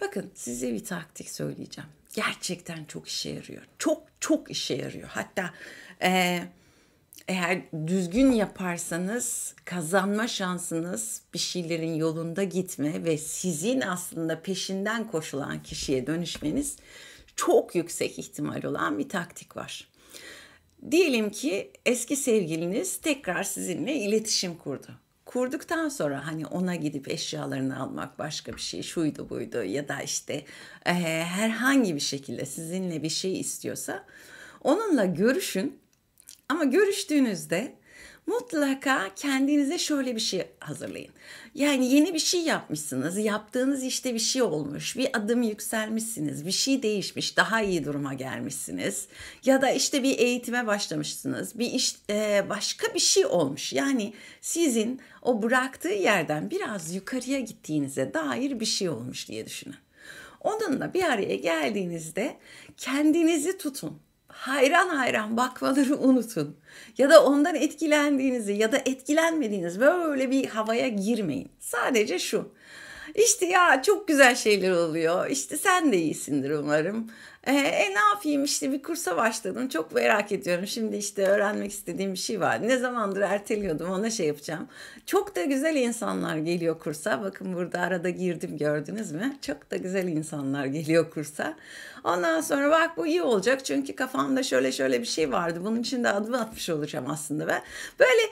Bakın size bir taktik söyleyeceğim. Gerçekten çok işe yarıyor. Çok çok işe yarıyor. Hatta e, eğer düzgün yaparsanız kazanma şansınız bir şeylerin yolunda gitme ve sizin aslında peşinden koşulan kişiye dönüşmeniz çok yüksek ihtimal olan bir taktik var. Diyelim ki eski sevgiliniz tekrar sizinle iletişim kurdu kurduktan sonra hani ona gidip eşyalarını almak başka bir şey şuydu buydu ya da işte e, herhangi bir şekilde sizinle bir şey istiyorsa onunla görüşün ama görüştüğünüzde mutlaka kendinize şöyle bir şey hazırlayın. Yani yeni bir şey yapmışsınız, yaptığınız işte bir şey olmuş, bir adım yükselmişsiniz, bir şey değişmiş, daha iyi duruma gelmişsiniz. Ya da işte bir eğitime başlamışsınız, bir iş, e, başka bir şey olmuş. Yani sizin o bıraktığı yerden biraz yukarıya gittiğinize dair bir şey olmuş diye düşünün. Onunla bir araya geldiğinizde kendinizi tutun hayran hayran bakmaları unutun. Ya da ondan etkilendiğinizi ya da etkilenmediğiniz böyle bir havaya girmeyin. Sadece şu. İşte ya çok güzel şeyler oluyor. İşte sen de iyisindir umarım. E, e ne yapayım işte bir kursa başladım. Çok merak ediyorum. Şimdi işte öğrenmek istediğim bir şey var. Ne zamandır erteliyordum ona şey yapacağım. Çok da güzel insanlar geliyor kursa. Bakın burada arada girdim gördünüz mü? Çok da güzel insanlar geliyor kursa. Ondan sonra bak bu iyi olacak. Çünkü kafamda şöyle şöyle bir şey vardı. Bunun için de adım atmış olacağım aslında ben. Böyle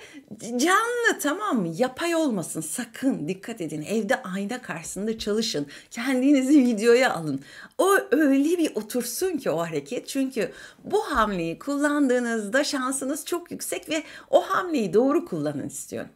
canlı tamam mı? Yapay olmasın sakın dikkat edin. Evde ayna karşısında çalışın. Kendinizi videoya alın. O öyle bir otur dursun ki o hareket. Çünkü bu hamleyi kullandığınızda şansınız çok yüksek ve o hamleyi doğru kullanın istiyorum.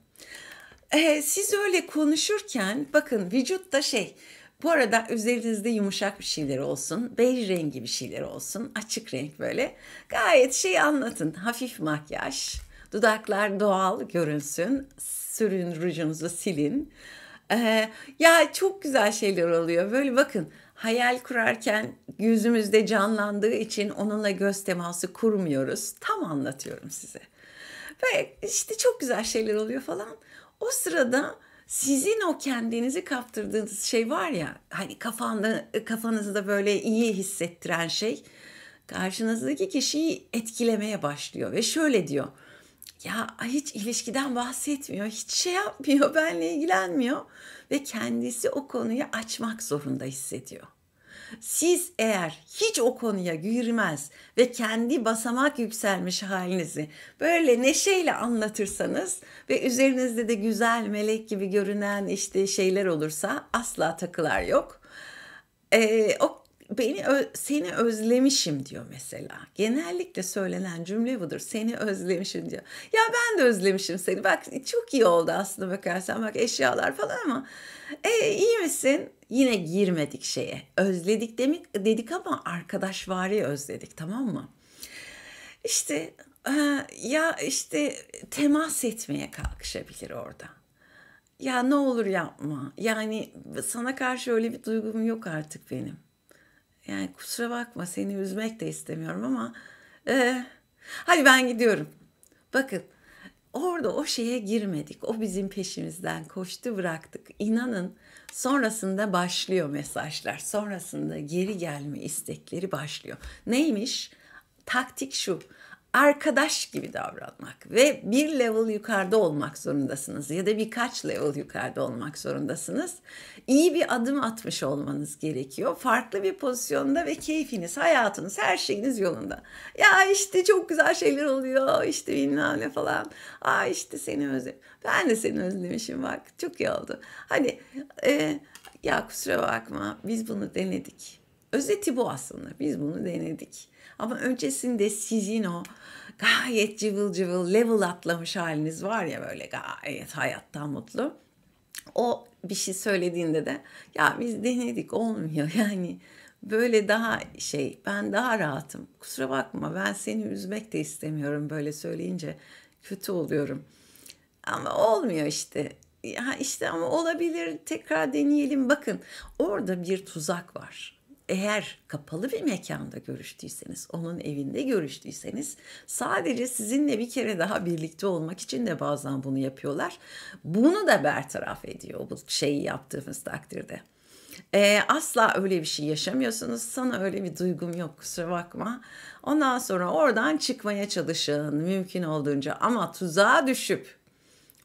Ee, siz öyle konuşurken bakın vücutta şey bu arada üzerinizde yumuşak bir şeyler olsun, bej rengi bir şeyler olsun, açık renk böyle. Gayet şey anlatın, hafif makyaj, dudaklar doğal görünsün, sürün rujunuzu silin. Ee, ya çok güzel şeyler oluyor. Böyle bakın hayal kurarken gözümüzde canlandığı için onunla göz teması kurmuyoruz. Tam anlatıyorum size. Ve işte çok güzel şeyler oluyor falan. O sırada sizin o kendinizi kaptırdığınız şey var ya hani kafanda kafanızda böyle iyi hissettiren şey karşınızdaki kişiyi etkilemeye başlıyor ve şöyle diyor ya hiç ilişkiden bahsetmiyor, hiç şey yapmıyor, benle ilgilenmiyor ve kendisi o konuyu açmak zorunda hissediyor. Siz eğer hiç o konuya girmez ve kendi basamak yükselmiş halinizi böyle neşeyle anlatırsanız ve üzerinizde de güzel melek gibi görünen işte şeyler olursa asla takılar yok. Ee, o beni seni özlemişim diyor mesela. Genellikle söylenen cümle budur. Seni özlemişim diyor. Ya ben de özlemişim seni. Bak çok iyi oldu aslında bakarsan. Bak eşyalar falan ama e, iyi misin? Yine girmedik şeye. Özledik demek dedik ama arkadaş arkadaşvari özledik tamam mı? İşte e, ya işte temas etmeye kalkışabilir orada ya ne olur yapma. Yani sana karşı öyle bir duygum yok artık benim. Yani kusura bakma seni üzmek de istemiyorum ama e, hadi ben gidiyorum. Bakın orada o şeye girmedik. O bizim peşimizden koştu bıraktık. İnanın sonrasında başlıyor mesajlar. Sonrasında geri gelme istekleri başlıyor. Neymiş? Taktik şu arkadaş gibi davranmak ve bir level yukarıda olmak zorundasınız ya da birkaç level yukarıda olmak zorundasınız. İyi bir adım atmış olmanız gerekiyor. Farklı bir pozisyonda ve keyfiniz, hayatınız, her şeyiniz yolunda. Ya işte çok güzel şeyler oluyor, işte bilmem ne falan. Aa işte seni özledim. Ben de seni özlemişim bak. Çok iyi oldu. Hani e, ya kusura bakma biz bunu denedik Özeti bu aslında. Biz bunu denedik. Ama öncesinde sizin o gayet cıvıl cıvıl level atlamış haliniz var ya böyle gayet hayattan mutlu. O bir şey söylediğinde de ya biz denedik olmuyor yani böyle daha şey ben daha rahatım. Kusura bakma ben seni üzmek de istemiyorum böyle söyleyince kötü oluyorum. Ama olmuyor işte. Ya işte ama olabilir tekrar deneyelim bakın orada bir tuzak var eğer kapalı bir mekanda görüştüyseniz, onun evinde görüştüyseniz sadece sizinle bir kere daha birlikte olmak için de bazen bunu yapıyorlar. Bunu da bertaraf ediyor bu şeyi yaptığımız takdirde. E, asla öyle bir şey yaşamıyorsunuz. Sana öyle bir duygum yok kusura bakma. Ondan sonra oradan çıkmaya çalışın mümkün olduğunca ama tuzağa düşüp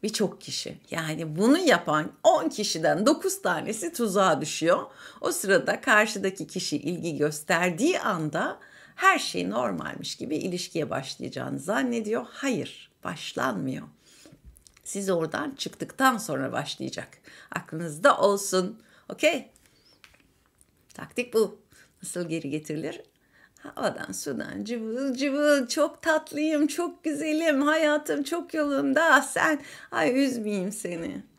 birçok kişi. Yani bunu yapan 10 kişiden 9 tanesi tuzağa düşüyor. O sırada karşıdaki kişi ilgi gösterdiği anda her şey normalmiş gibi ilişkiye başlayacağını zannediyor. Hayır, başlanmıyor. Siz oradan çıktıktan sonra başlayacak. Aklınızda olsun. Okey? Taktik bu. Nasıl geri getirilir? havadan sudan cıvıl cıvıl çok tatlıyım çok güzelim hayatım çok yolunda sen ay üzmeyeyim seni.''